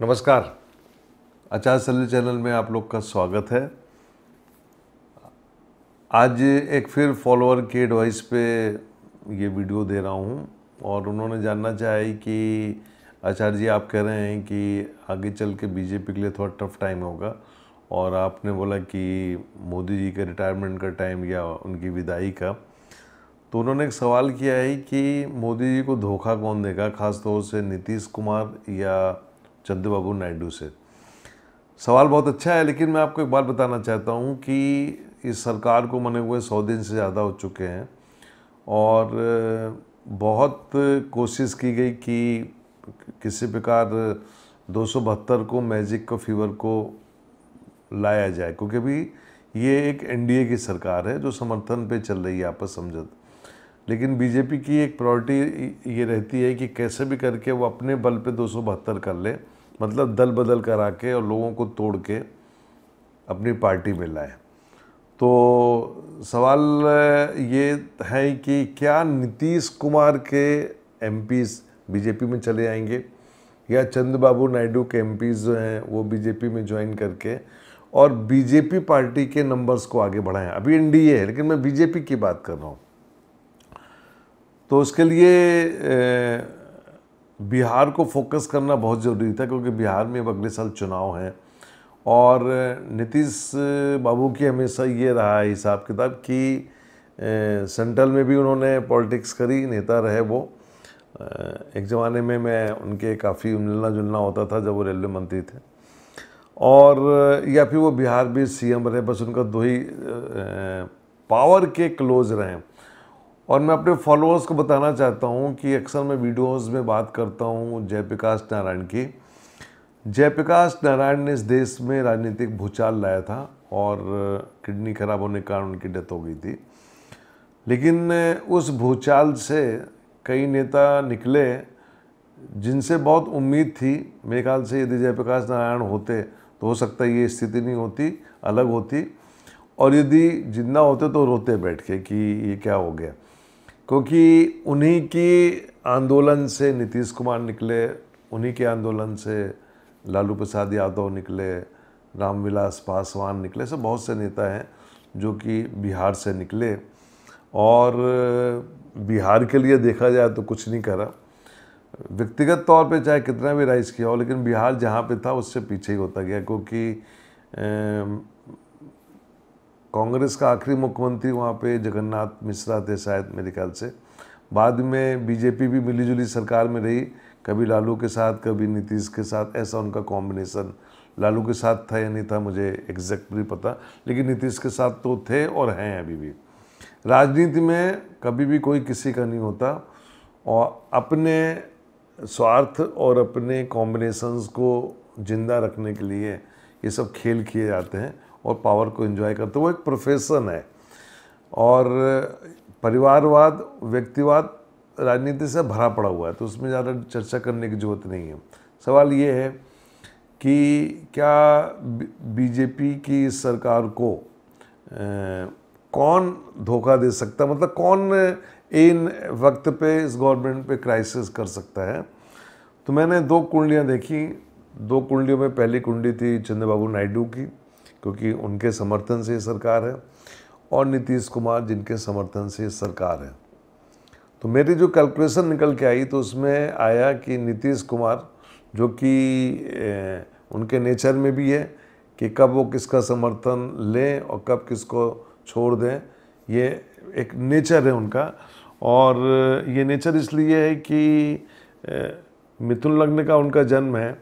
नमस्कार आचार्य सल्ले चैनल में आप लोग का स्वागत है आज एक फिर फॉलोअर के एडवाइस पे ये वीडियो दे रहा हूँ और उन्होंने जानना चाहे कि आचार्य जी आप कह रहे हैं कि आगे चल के बीजेपी के लिए थोड़ा टफ टाइम होगा और आपने बोला कि मोदी जी के रिटायरमेंट का टाइम या उनकी विदाई का तो उन्होंने एक सवाल किया है कि मोदी जी को धोखा कौन देगा ख़ासतौर से नीतीश कुमार या चंद्रबाबू नायडू से सवाल बहुत अच्छा है लेकिन मैं आपको एक बात बताना चाहता हूँ कि इस सरकार को मने हुए सौ दिन से ज़्यादा हो चुके हैं और बहुत कोशिश की गई कि किसी प्रकार दो को मैजिक को फीवर को लाया जाए क्योंकि अभी ये एक एनडीए की सरकार है जो समर्थन पे चल रही है आपस समझौत लेकिन बीजेपी की एक प्रायोरिटी ये रहती है कि कैसे भी करके वो अपने बल पे दो कर ले मतलब दल बदल करा के और लोगों को तोड़ के अपनी पार्टी में लाए तो सवाल ये है कि क्या नीतीश कुमार के एम बीजेपी में चले आएंगे या चंद्रबाबू नायडू के एम जो हैं वो बीजेपी में ज्वाइन करके और बीजेपी पार्टी के नंबर्स को आगे बढ़ाएं अभी एनडीए है लेकिन मैं बीजेपी की बात कर रहा हूँ तो उसके लिए ए, बिहार को फोकस करना बहुत ज़रूरी था क्योंकि बिहार में अब अगले साल चुनाव हैं और नीतीश बाबू की हमेशा ये रहा है हिसाब किताब कि सेंट्रल में भी उन्होंने पॉलिटिक्स करी नेता रहे वो एक ज़माने में मैं उनके काफ़ी मिलना जुलना होता था जब वो रेलवे मंत्री थे और या फिर वो बिहार भी सीएम रहे बस उनका दो ही पावर के क्लोज रहें और मैं अपने फॉलोअर्स को बताना चाहता हूँ कि अक्सर मैं वीडियोस में बात करता हूँ जयप्रकाश नारायण की जयप्रकाश नारायण ने इस देश में राजनीतिक भूचाल लाया था और किडनी खराब होने के कारण उनकी डेथ हो गई थी लेकिन उस भूचाल से कई नेता निकले जिनसे बहुत उम्मीद थी मेरे ख्याल से यदि जयप्रकाश नारायण होते तो हो सकता है ये स्थिति नहीं होती अलग होती और यदि जिंदा होते तो रोते बैठ के कि ये क्या हो गया क्योंकि उन्हीं की आंदोलन से नीतीश कुमार निकले उन्हीं के आंदोलन से लालू प्रसाद यादव निकले रामविलास पासवान निकले सब बहुत से नेता हैं जो कि बिहार से निकले और बिहार के लिए देखा जाए तो कुछ नहीं करा व्यक्तिगत तौर पे चाहे कितना भी राइज किया हो लेकिन बिहार जहाँ पे था उससे पीछे ही होता गया क्योंकि कांग्रेस का आखिरी मुख्यमंत्री वहाँ पे जगन्नाथ मिश्रा थे शायद मेरे ख्याल से बाद में बीजेपी भी मिलीजुली सरकार में रही कभी लालू के साथ कभी नीतीश के साथ ऐसा उनका कॉम्बिनेशन लालू के साथ था या नहीं था मुझे एग्जैक्टली पता लेकिन नीतीश के साथ तो थे और हैं अभी भी राजनीति में कभी भी कोई किसी का नहीं होता और अपने स्वार्थ और अपने कॉम्बिनेशंस को ज़िंदा रखने के लिए ये सब खेल किए जाते हैं और पावर को एंजॉय करते तो वो एक प्रोफेशन है और परिवारवाद व्यक्तिवाद राजनीति से भरा पड़ा हुआ है तो उसमें ज़्यादा चर्चा करने की ज़रूरत नहीं है सवाल ये है कि क्या बीजेपी की सरकार को ए, कौन धोखा दे सकता मतलब कौन इन वक्त पे इस गवर्नमेंट पे क्राइसिस कर सकता है तो मैंने दो कुंडलियाँ देखी दो कुंडलियों में पहली कुंडली थी चंद्रबाबू नायडू की क्योंकि उनके समर्थन से सरकार है और नीतीश कुमार जिनके समर्थन से सरकार है तो मेरी जो कैलकुलेशन निकल के आई तो उसमें आया कि नीतीश कुमार जो कि उनके नेचर में भी है कि कब वो किसका समर्थन लें और कब किसको छोड़ दें ये एक नेचर है उनका और ये नेचर इसलिए है कि मिथुन लग्न का उनका जन्म है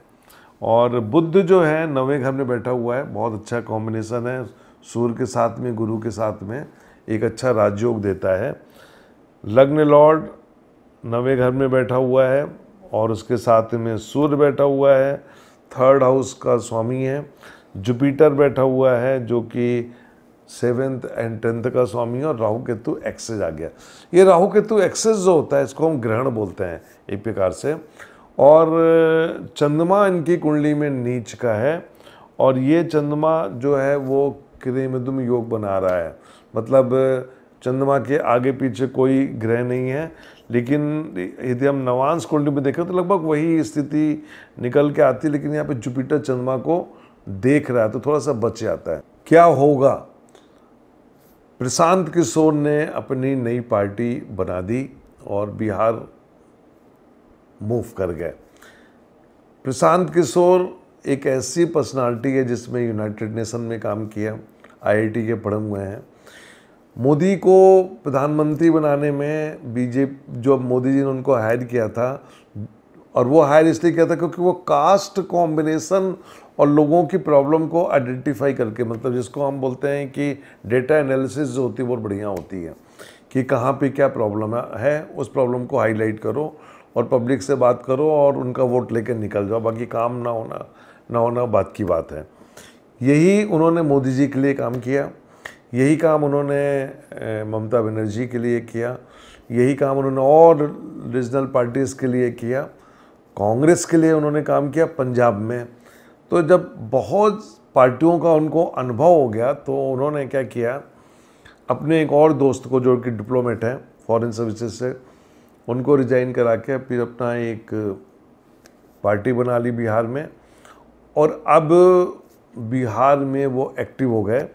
और बुद्ध जो है नवे घर में बैठा हुआ है बहुत अच्छा कॉम्बिनेशन है सूर्य के साथ में गुरु के साथ में एक अच्छा राजयोग देता है लग्न लॉर्ड नवे घर में बैठा हुआ है और उसके साथ में सूर्य बैठा हुआ है थर्ड हाउस का स्वामी है जुपिटर बैठा हुआ है जो कि सेवेंथ एंड टेंथ का स्वामी है और राहु केतु एक्सेस आ गया ये राहु केतु एक्सेस जो होता है इसको हम ग्रहण बोलते हैं एक प्रकार से और चंद्रमा इनकी कुंडली में नीच का है और ये चंद्रमा जो है वो क्रेमदुम योग बना रहा है मतलब चंद्रमा के आगे पीछे कोई ग्रह नहीं है लेकिन यदि हम नवांस कुंडली में देखें तो लगभग वही स्थिति निकल के आती है लेकिन यहाँ पे जुपिटर चंद्रमा को देख रहा है तो थोड़ा सा बच जाता है क्या होगा प्रशांत किशोर ने अपनी नई पार्टी बना दी और बिहार मूव कर गए प्रशांत किशोर एक ऐसी पर्सनालिटी है जिसमें यूनाइटेड नेशन में काम किया आईआईटी के पढ़े हुए हैं मोदी को प्रधानमंत्री बनाने में बीजेपी जो मोदी जी ने उनको हायर किया था और वो हायर इसलिए किया था क्योंकि वो कास्ट कॉम्बिनेशन और लोगों की प्रॉब्लम को आइडेंटिफाई करके मतलब जिसको हम बोलते हैं कि डेटा एनालिसिस जो होती है बहुत बढ़िया होती है कि कहाँ पे क्या प्रॉब्लम है उस प्रॉब्लम को हाईलाइट करो और पब्लिक से बात करो और उनका वोट लेकर निकल जाओ बाकी काम ना होना ना होना बात की बात है यही उन्होंने मोदी जी के लिए काम किया यही काम उन्होंने ममता बनर्जी के लिए किया यही काम उन्होंने और रीजनल पार्टीज़ के लिए किया कांग्रेस के लिए उन्होंने काम किया पंजाब में तो जब बहुत पार्टियों का उनको अनुभव हो गया तो उन्होंने क्या किया अपने एक और दोस्त को जो कि डिप्लोमेट हैं फॉरेन सर्विसेज से उनको रिजाइन करा के फिर अपना एक पार्टी बना ली बिहार में और अब बिहार में वो एक्टिव हो गए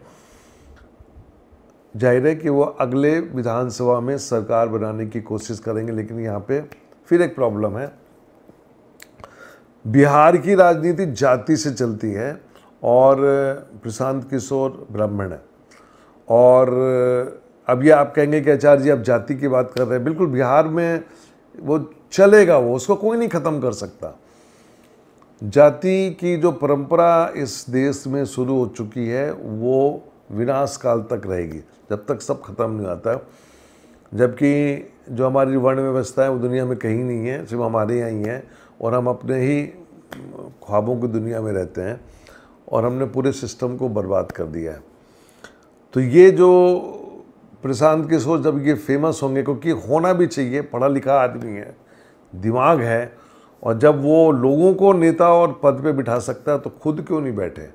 जाहिर है कि वो अगले विधानसभा में सरकार बनाने की कोशिश करेंगे लेकिन यहाँ पे फिर एक प्रॉब्लम है बिहार की राजनीति जाति से चलती है और प्रशांत किशोर ब्राह्मण है और अब ये आप कहेंगे कि आचार्य जी आप जाति की बात कर रहे हैं बिल्कुल बिहार में वो चलेगा वो उसको कोई नहीं ख़त्म कर सकता जाति की जो परंपरा इस देश में शुरू हो चुकी है वो विनाश काल तक रहेगी जब तक सब खत्म नहीं आता जबकि जो हमारी वर्ण व्यवस्था है वो दुनिया में कहीं नहीं है सिर्फ हमारे यहाँ ही है और हम अपने ही ख्वाबों की दुनिया में रहते हैं और हमने पूरे सिस्टम को बर्बाद कर दिया है तो ये जो प्रशांत किशोर जब ये फेमस होंगे क्योंकि होना भी चाहिए पढ़ा लिखा आदमी है दिमाग है और जब वो लोगों को नेता और पद पे बिठा सकता है तो खुद क्यों नहीं बैठे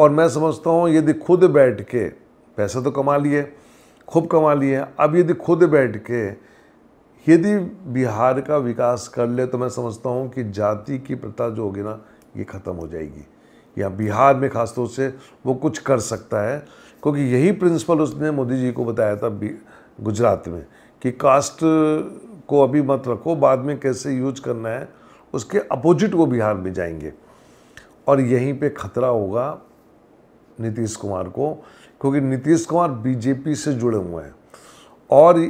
और मैं समझता हूँ यदि खुद बैठ के पैसे तो कमा लिए खूब कमा लिए अब यदि खुद बैठ के यदि बिहार का विकास कर ले तो मैं समझता हूँ कि जाति की प्रथा जो होगी ना ये ख़त्म हो जाएगी या बिहार में खासतौर से वो कुछ कर सकता है क्योंकि यही प्रिंसिपल उसने मोदी जी को बताया था गुजरात में कि कास्ट को अभी मत रखो बाद में कैसे यूज करना है उसके अपोजिट वो बिहार में जाएंगे और यहीं पे खतरा होगा नीतीश कुमार को क्योंकि नीतीश कुमार बीजेपी से जुड़े हुए हैं और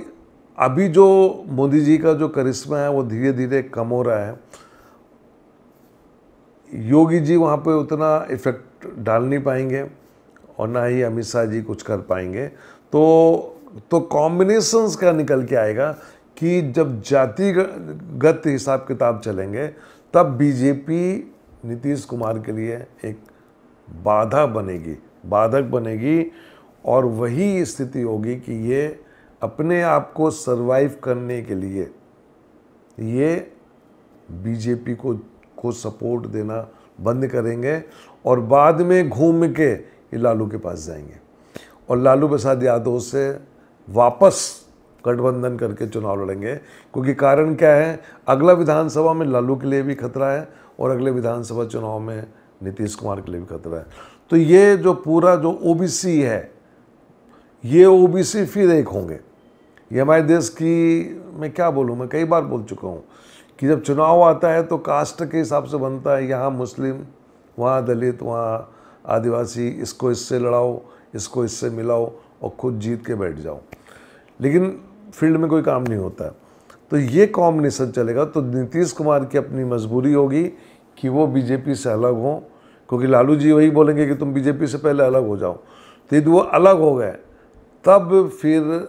अभी जो मोदी जी का जो करिश्मा है वो धीरे धीरे कम हो रहा है योगी जी वहाँ पे उतना इफेक्ट डाल नहीं पाएंगे और ना ही अमित शाह जी कुछ कर पाएंगे तो तो कॉम्बिनेशंस का निकल के आएगा कि जब जातिगत हिसाब किताब चलेंगे तब बीजेपी नीतीश कुमार के लिए एक बाधा बनेगी बाधक बनेगी और वही स्थिति होगी कि ये अपने आप को सर्वाइव करने के लिए ये बीजेपी को को सपोर्ट देना बंद करेंगे और बाद में घूम के ये लालू के पास जाएंगे और लालू प्रसाद यादव से वापस गठबंधन करके चुनाव लड़ेंगे क्योंकि कारण क्या है अगला विधानसभा में लालू के लिए भी खतरा है और अगले विधानसभा चुनाव में नीतीश कुमार के लिए भी खतरा है तो ये जो पूरा जो ओबीसी है ये ओबीसी फिर एक होंगे ये हमारे देश की मैं क्या बोलूँ मैं कई बार बोल चुका हूँ कि जब चुनाव आता है तो कास्ट के हिसाब से बनता है यहाँ मुस्लिम वहाँ दलित वहाँ आदिवासी इसको इससे लड़ाओ इसको इससे मिलाओ और खुद जीत के बैठ जाओ लेकिन फील्ड में कोई काम नहीं होता है तो ये कॉम्बिनेशन चलेगा तो नीतीश कुमार की अपनी मजबूरी होगी कि वो बीजेपी से अलग हों क्योंकि लालू जी वही बोलेंगे कि तुम बीजेपी से पहले अलग हो जाओ तो यदि वो अलग हो गए तब फिर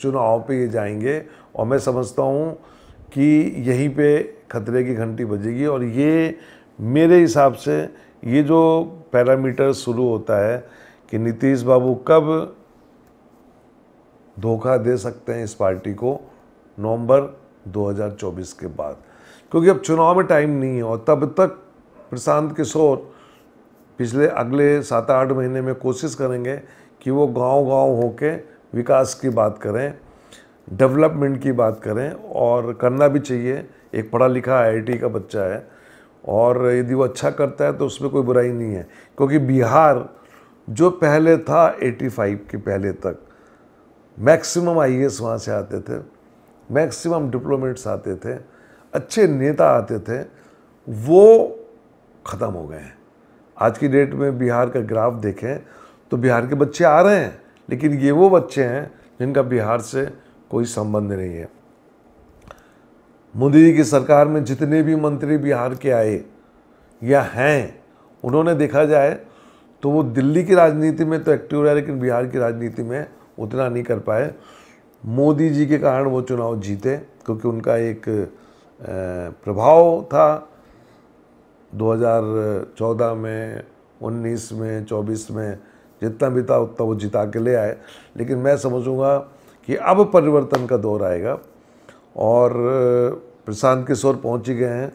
चुनाव पे ये जाएंगे और मैं समझता हूँ कि यहीं पे खतरे की घंटी बजेगी और ये मेरे हिसाब से ये जो पैरामीटर शुरू होता है कि नीतीश बाबू कब धोखा दे सकते हैं इस पार्टी को नवंबर 2024 के बाद क्योंकि अब चुनाव में टाइम नहीं है और तब तक प्रशांत किशोर पिछले अगले सात आठ महीने में कोशिश करेंगे कि वो गांव-गांव होके विकास की बात करें डेवलपमेंट की बात करें और करना भी चाहिए एक पढ़ा लिखा आईआईटी का बच्चा है और यदि वो अच्छा करता है तो उसमें कोई बुराई नहीं है क्योंकि बिहार जो पहले था 85 के पहले तक मैक्सिमम आई एस वहाँ से आते थे मैक्सिमम डिप्लोमेट्स आते थे अच्छे नेता आते थे वो ख़त्म हो गए हैं आज की डेट में बिहार का ग्राफ देखें तो बिहार के बच्चे आ रहे हैं लेकिन ये वो बच्चे हैं जिनका बिहार से कोई संबंध नहीं है मोदी जी की सरकार में जितने भी मंत्री बिहार के आए या हैं उन्होंने देखा जाए तो वो दिल्ली की राजनीति में तो एक्टिव रहे लेकिन बिहार की राजनीति में उतना नहीं कर पाए मोदी जी के कारण वो चुनाव जीते क्योंकि उनका एक प्रभाव था 2014 में 19 में 24 में जितना भी था उतना वो जिता के ले आए लेकिन मैं समझूंगा कि अब परिवर्तन का दौर आएगा और प्रशांत किशोर पहुंच गए हैं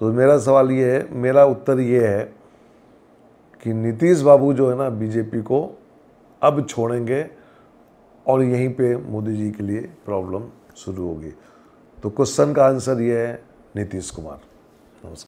तो मेरा सवाल ये है मेरा उत्तर ये है कि नीतीश बाबू जो है ना बीजेपी को अब छोड़ेंगे और यहीं पे मोदी जी के लिए प्रॉब्लम शुरू होगी तो क्वेश्चन का आंसर ये है नीतीश कुमार नमस्कार